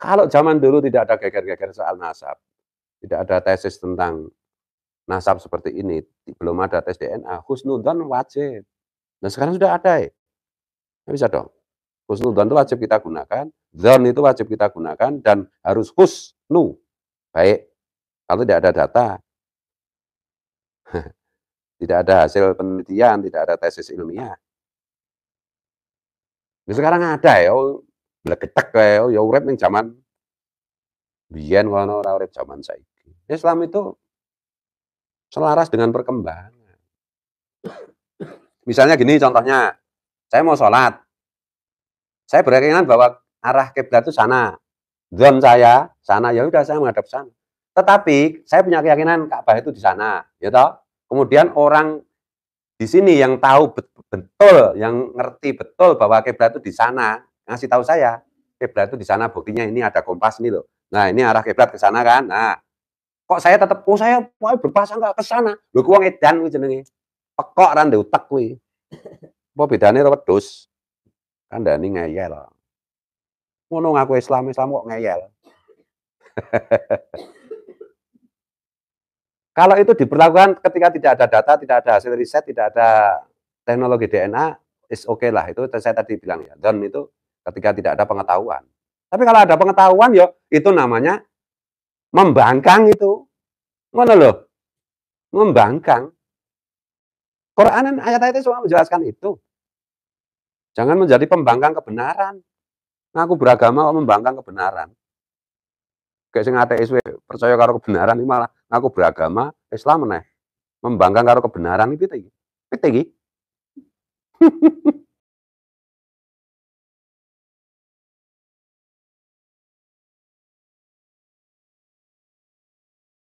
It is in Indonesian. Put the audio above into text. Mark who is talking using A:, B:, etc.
A: Kalau zaman dulu tidak ada geger-geger soal nasab, tidak ada tesis tentang nasab seperti ini, belum ada tes DNA, husnudan wajib. Nah sekarang sudah ada eh. ya. Nah, bisa dong. Husnudan itu wajib kita gunakan, zon itu wajib kita gunakan, dan harus husnu. Baik. Kalau tidak ada data, tidak ada hasil penelitian, tidak ada tesis ilmiah. Nah, sekarang ada ya, kayak oh ya urip ning zaman biyen kono ora urip zaman saiki. Islam itu selaras dengan perkembangan. Misalnya gini contohnya, saya mau sholat, saya berkeyakinan bahwa arah kiblat itu sana, zon saya sana, ya udah saya menghadap sana. Tetapi saya punya keyakinan Ka'bah itu di sana, ya toh. Kemudian orang di sini yang tahu betul, yang ngerti betul bahwa kiblat itu di sana, ngasih tahu saya kiblat itu di sana buktinya ini ada kompas nih loh. Nah ini arah kiblat ke sana kan. Nah kok saya tetap oh saya mau berpasang nggak ke sana. lu kuang edan gue jenenge. Pekok ra ndek bedanya kuwi. Apa bedane kan Kandhani ngeyel. Ngono ngaku Islam, Islam kok ngeyel. Kalau itu diperlakukan ketika tidak ada data, tidak ada hasil riset, tidak ada teknologi DNA, is oke okay lah. Itu saya tadi bilang ya, don itu ketika tidak ada pengetahuan. Tapi kalau ada pengetahuan ya itu namanya membangkang itu. Mana loh. Membangkang. Quran dan ayat itu semua menjelaskan itu. Jangan menjadi pembangkang kebenaran. aku beragama kok membangkang kebenaran. Kayak sing ateis percaya karo kebenaran ini malah aku beragama Islam meneh. Membangkang karo kebenaran itu iki. Itu iki.